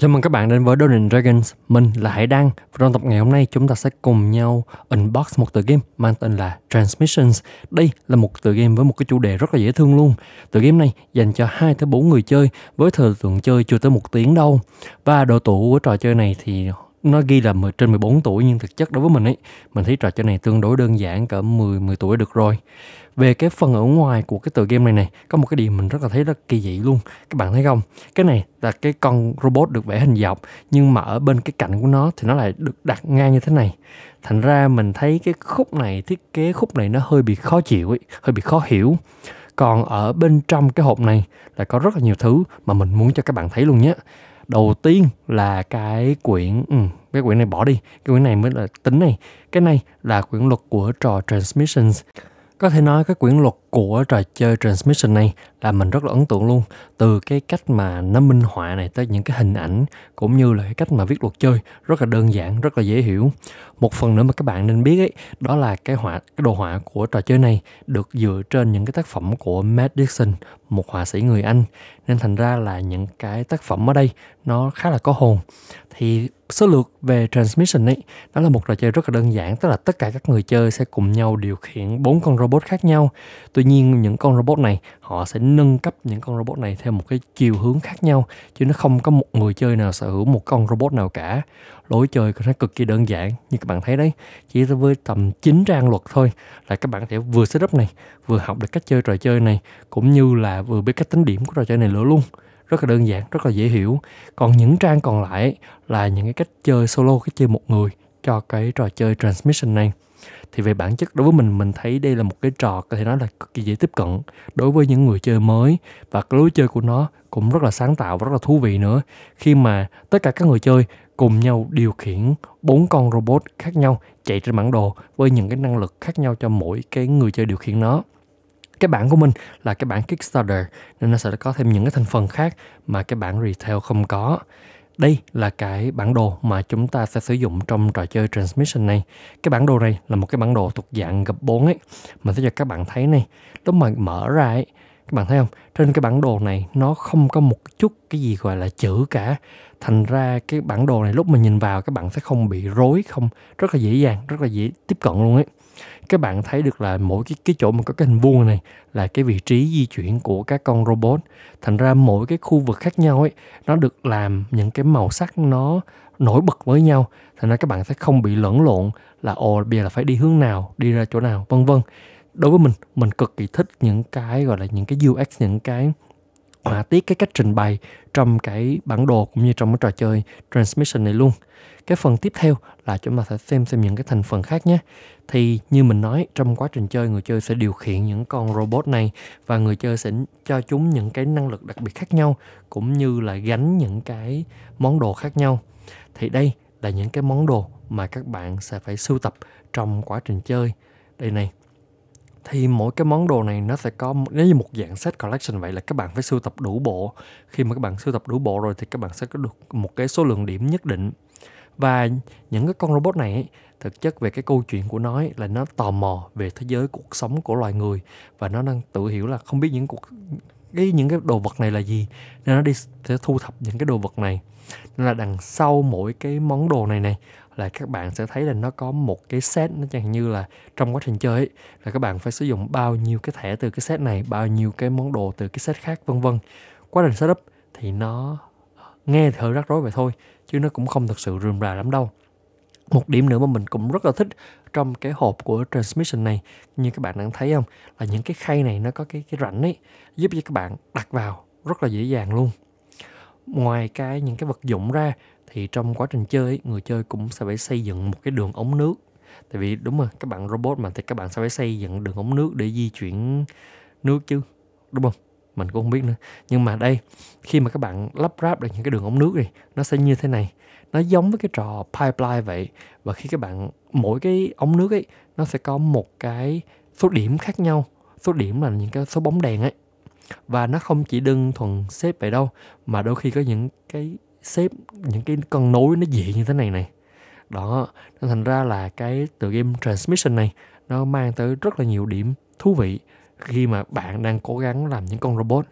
Chào mừng các bạn đến với Dungeons Dragons. Mình là Hải Đăng. trong tập ngày hôm nay chúng ta sẽ cùng nhau unbox một tựa game mang tên là Transmissions. Đây là một tựa game với một cái chủ đề rất là dễ thương luôn. Tựa game này dành cho 2 tới 4 người chơi với thời lượng chơi chưa tới một tiếng đâu. Và độ tủ của trò chơi này thì nó ghi là 10 trên 14 tuổi nhưng thực chất đối với mình ấy mình thấy trò chơi này tương đối đơn giản cỡ 10 10 tuổi được rồi về cái phần ở ngoài của cái tựa game này này có một cái điều mình rất là thấy rất kỳ dị luôn các bạn thấy không cái này là cái con robot được vẽ hình dọc nhưng mà ở bên cái cạnh của nó thì nó lại được đặt ngang như thế này thành ra mình thấy cái khúc này thiết kế khúc này nó hơi bị khó chịu ấy hơi bị khó hiểu còn ở bên trong cái hộp này là có rất là nhiều thứ mà mình muốn cho các bạn thấy luôn nhé đầu tiên là cái quyển ừ, cái quyển này bỏ đi cái quyển này mới là tính này cái này là quyển luật của trò transmissions có thể nói cái quyển luật của trò chơi Transmission này là mình rất là ấn tượng luôn từ cái cách mà nó minh họa này tới những cái hình ảnh cũng như là cái cách mà viết luật chơi rất là đơn giản rất là dễ hiểu một phần nữa mà các bạn nên biết ấy đó là cái họa cái đồ họa của trò chơi này được dựa trên những cái tác phẩm của Matt Dixon một họa sĩ người Anh nên thành ra là những cái tác phẩm ở đây nó khá là có hồn thì số lượt về transmission ấy nó là một trò chơi rất là đơn giản tức là tất cả các người chơi sẽ cùng nhau điều khiển bốn con robot khác nhau tuy tuy nhiên những con robot này họ sẽ nâng cấp những con robot này theo một cái chiều hướng khác nhau chứ nó không có một người chơi nào sở hữu một con robot nào cả lối chơi của nó cực kỳ đơn giản như các bạn thấy đấy chỉ với tầm 9 trang luật thôi là các bạn sẽ vừa setup này vừa học được cách chơi trò chơi này cũng như là vừa biết cách tính điểm của trò chơi này nữa luôn rất là đơn giản rất là dễ hiểu còn những trang còn lại là những cái cách chơi solo cách chơi một người cho cái trò chơi transmission này thì về bản chất đối với mình mình thấy đây là một cái trò có thể nói là cực kỳ dễ tiếp cận đối với những người chơi mới và cái lối chơi của nó cũng rất là sáng tạo và rất là thú vị nữa khi mà tất cả các người chơi cùng nhau điều khiển bốn con robot khác nhau chạy trên bản đồ với những cái năng lực khác nhau cho mỗi cái người chơi điều khiển nó cái bản của mình là cái bản Kickstarter nên nó sẽ có thêm những cái thành phần khác mà cái bản retail không có đây là cái bản đồ mà chúng ta sẽ sử dụng trong trò chơi Transmission này. Cái bản đồ này là một cái bản đồ thuộc dạng gập 4 ấy. Mình sẽ cho các bạn thấy này. Lúc mà mở ra ấy, các bạn thấy không? Trên cái bản đồ này nó không có một chút cái gì gọi là chữ cả. Thành ra cái bản đồ này lúc mình nhìn vào các bạn sẽ không bị rối không? Rất là dễ dàng, rất là dễ tiếp cận luôn ấy các bạn thấy được là mỗi cái cái chỗ mà có cái hình vuông này là cái vị trí di chuyển của các con robot thành ra mỗi cái khu vực khác nhau ấy nó được làm những cái màu sắc nó nổi bật với nhau thành ra các bạn sẽ không bị lẫn lộn là ồ bây giờ là phải đi hướng nào đi ra chỗ nào vân vân đối với mình mình cực kỳ thích những cái gọi là những cái UX những cái họa tiết cái cách trình bày trong cái bản đồ cũng như trong cái trò chơi transmission này luôn cái phần tiếp theo là chúng ta sẽ xem xem những cái thành phần khác nhé thì như mình nói trong quá trình chơi người chơi sẽ điều khiển những con robot này và người chơi sẽ cho chúng những cái năng lực đặc biệt khác nhau cũng như là gánh những cái món đồ khác nhau thì đây là những cái món đồ mà các bạn sẽ phải sưu tập trong quá trình chơi đây này thì mỗi cái món đồ này nó sẽ có nếu như một dạng set collection vậy là các bạn phải sưu tập đủ bộ khi mà các bạn sưu tập đủ bộ rồi thì các bạn sẽ có được một cái số lượng điểm nhất định và những cái con robot này thực chất về cái câu chuyện của nó là nó tò mò về thế giới cuộc sống của loài người và nó đang tự hiểu là không biết những cuộc cái những cái đồ vật này là gì nên nó đi sẽ thu thập những cái đồ vật này nên là đằng sau mỗi cái món đồ này này là các bạn sẽ thấy là nó có một cái set nó chẳng như là trong quá trình chơi ấy, là các bạn phải sử dụng bao nhiêu cái thẻ từ cái set này bao nhiêu cái món đồ từ cái set khác vân vân quá trình setup thì nó nghe thì hơi rắc rối vậy thôi chứ nó cũng không thật sự rườm rà lắm đâu một điểm nữa mà mình cũng rất là thích trong cái hộp của transmission này như các bạn đang thấy không là những cái khay này nó có cái cái rãnh ấy giúp cho các bạn đặt vào rất là dễ dàng luôn ngoài cái những cái vật dụng ra thì trong quá trình chơi người chơi cũng sẽ phải xây dựng một cái đường ống nước tại vì đúng rồi các bạn robot mà thì các bạn sẽ phải xây dựng đường ống nước để di chuyển nước chứ đúng không mình cũng không biết nữa nhưng mà đây khi mà các bạn lắp ráp được những cái đường ống nước này nó sẽ như thế này nó giống với cái trò pipeline vậy và khi các bạn mỗi cái ống nước ấy nó sẽ có một cái số điểm khác nhau số điểm là những cái số bóng đèn ấy và nó không chỉ đơn thuần xếp vậy đâu mà đôi khi có những cái xếp những cái con nối nó dị như thế này này đó nên thành ra là cái tựa game transmission này nó mang tới rất là nhiều điểm thú vị khi mà bạn đang cố gắng làm những con robot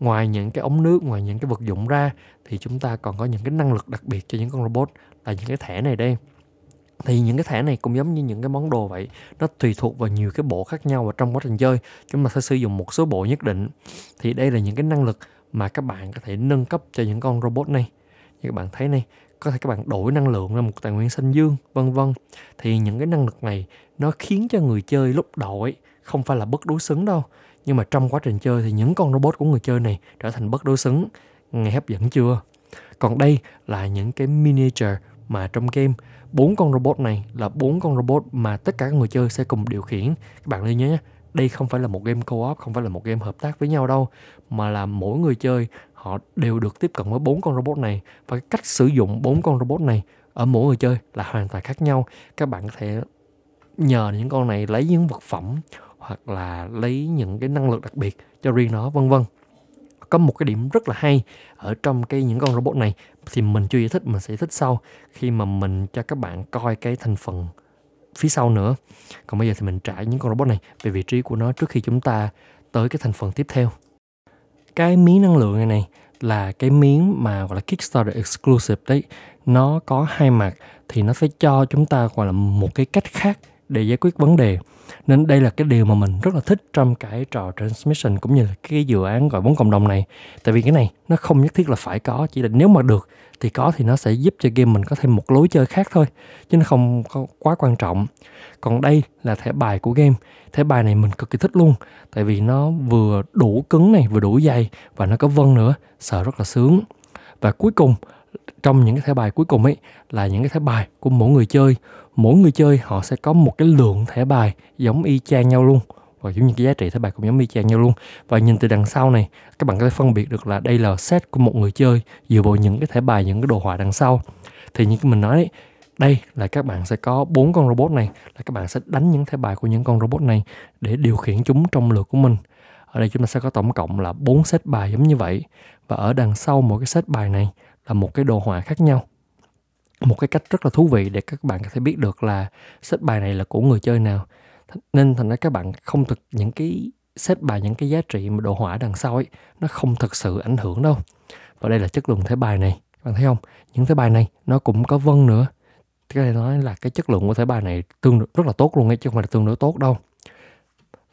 ngoài những cái ống nước ngoài những cái vật dụng ra thì chúng ta còn có những cái năng lực đặc biệt cho những con robot là những cái thẻ này đây thì những cái thẻ này cũng giống như những cái món đồ vậy nó tùy thuộc vào nhiều cái bộ khác nhau và trong quá trình chơi chúng ta sẽ sử dụng một số bộ nhất định thì đây là những cái năng lực mà các bạn có thể nâng cấp cho những con robot này như các bạn thấy này có thể các bạn đổi năng lượng ra một tài nguyên xanh dương vân vân thì những cái năng lực này nó khiến cho người chơi lúc đổi không phải là bất đối xứng đâu nhưng mà trong quá trình chơi thì những con robot của người chơi này trở thành bất đối xứng nghe hấp dẫn chưa còn đây là những cái miniature mà trong game bốn con robot này là bốn con robot mà tất cả các người chơi sẽ cùng điều khiển các bạn lưu nhớ nhé đây không phải là một game co-op không phải là một game hợp tác với nhau đâu mà là mỗi người chơi họ đều được tiếp cận với bốn con robot này và cái cách sử dụng bốn con robot này ở mỗi người chơi là hoàn toàn khác nhau các bạn có thể nhờ những con này lấy những vật phẩm hoặc là lấy những cái năng lực đặc biệt cho riêng nó vân vân có một cái điểm rất là hay ở trong cái những con robot này thì mình chưa giải thích mình sẽ giải thích sau khi mà mình cho các bạn coi cái thành phần phía sau nữa còn bây giờ thì mình trải những con robot này về vị trí của nó trước khi chúng ta tới cái thành phần tiếp theo cái miếng năng lượng này này là cái miếng mà gọi là Kickstarter exclusive đấy nó có hai mặt thì nó sẽ cho chúng ta gọi là một cái cách khác để giải quyết vấn đề nên đây là cái điều mà mình rất là thích trong cái trò transmission cũng như là cái dự án gọi vốn cộng đồng này tại vì cái này nó không nhất thiết là phải có chỉ là nếu mà được thì có thì nó sẽ giúp cho game mình có thêm một lối chơi khác thôi chứ nó không có quá quan trọng còn đây là thẻ bài của game thẻ bài này mình cực kỳ thích luôn tại vì nó vừa đủ cứng này vừa đủ dày và nó có vân nữa sợ rất là sướng và cuối cùng trong những cái thẻ bài cuối cùng ấy là những cái thẻ bài của mỗi người chơi mỗi người chơi họ sẽ có một cái lượng thẻ bài giống y chang nhau luôn và giống như cái giá trị thẻ bài cũng giống y chang nhau luôn và nhìn từ đằng sau này các bạn có thể phân biệt được là đây là set của một người chơi dựa vào những cái thẻ bài những cái đồ họa đằng sau thì như mình nói đấy, đây là các bạn sẽ có bốn con robot này là các bạn sẽ đánh những thẻ bài của những con robot này để điều khiển chúng trong lượt của mình ở đây chúng ta sẽ có tổng cộng là bốn set bài giống như vậy và ở đằng sau mỗi cái set bài này là một cái đồ họa khác nhau một cái cách rất là thú vị để các bạn có thể biết được là set bài này là của người chơi nào nên thành ra các bạn không thực những cái set bài những cái giá trị mà đồ họa đằng sau ấy nó không thực sự ảnh hưởng đâu và đây là chất lượng thể bài này các bạn thấy không những thể bài này nó cũng có vân nữa cái này nói là cái chất lượng của thể bài này tương đối, rất là tốt luôn ấy chứ không phải là tương đối tốt đâu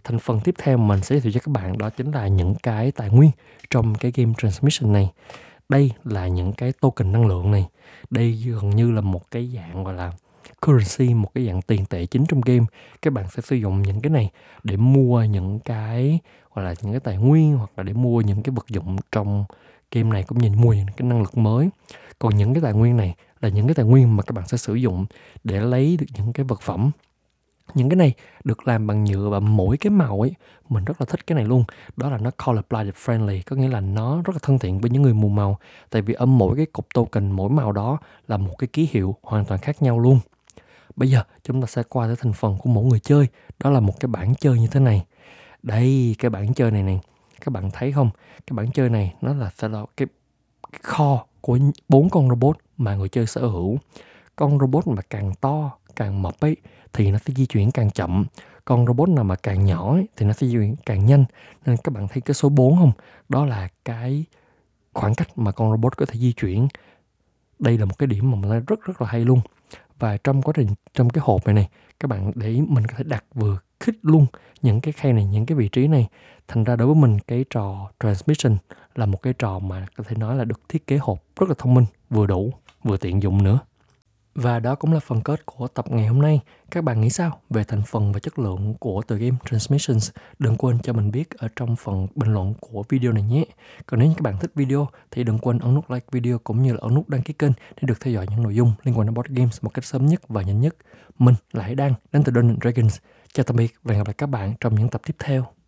thành phần tiếp theo mình sẽ giới thiệu cho các bạn đó chính là những cái tài nguyên trong cái game transmission này đây là những cái token năng lượng này đây gần như là một cái dạng gọi là currency một cái dạng tiền tệ chính trong game các bạn sẽ sử dụng những cái này để mua những cái hoặc là những cái tài nguyên hoặc là để mua những cái vật dụng trong game này cũng như mua những cái năng lực mới còn những cái tài nguyên này là những cái tài nguyên mà các bạn sẽ sử dụng để lấy được những cái vật phẩm những cái này được làm bằng nhựa và mỗi cái màu ấy mình rất là thích cái này luôn đó là nó colorblind friendly có nghĩa là nó rất là thân thiện với những người mù màu tại vì ở mỗi cái cục token mỗi màu đó là một cái ký hiệu hoàn toàn khác nhau luôn bây giờ chúng ta sẽ qua tới thành phần của mỗi người chơi đó là một cái bảng chơi như thế này đây cái bảng chơi này này các bạn thấy không cái bảng chơi này nó là sẽ là cái kho của bốn con robot mà người chơi sở hữu con robot mà càng to càng mập ấy thì nó sẽ di chuyển càng chậm còn robot nào mà càng nhỏ ấy, thì nó sẽ di chuyển càng nhanh nên các bạn thấy cái số 4 không đó là cái khoảng cách mà con robot có thể di chuyển đây là một cái điểm mà mình thấy rất rất là hay luôn và trong quá trình trong cái hộp này này các bạn để mình có thể đặt vừa khích luôn những cái khay này những cái vị trí này thành ra đối với mình cái trò transmission là một cái trò mà có thể nói là được thiết kế hộp rất là thông minh vừa đủ vừa tiện dụng nữa và đó cũng là phần kết của tập ngày hôm nay. Các bạn nghĩ sao về thành phần và chất lượng của tựa game Transmissions? Đừng quên cho mình biết ở trong phần bình luận của video này nhé. Còn nếu như các bạn thích video thì đừng quên ấn nút like video cũng như là ấn nút đăng ký kênh để được theo dõi những nội dung liên quan đến board games một cách sớm nhất và nhanh nhất. Mình là Hải Đăng đến từ Dungeon Dragons. Chào tạm biệt và hẹn gặp lại các bạn trong những tập tiếp theo.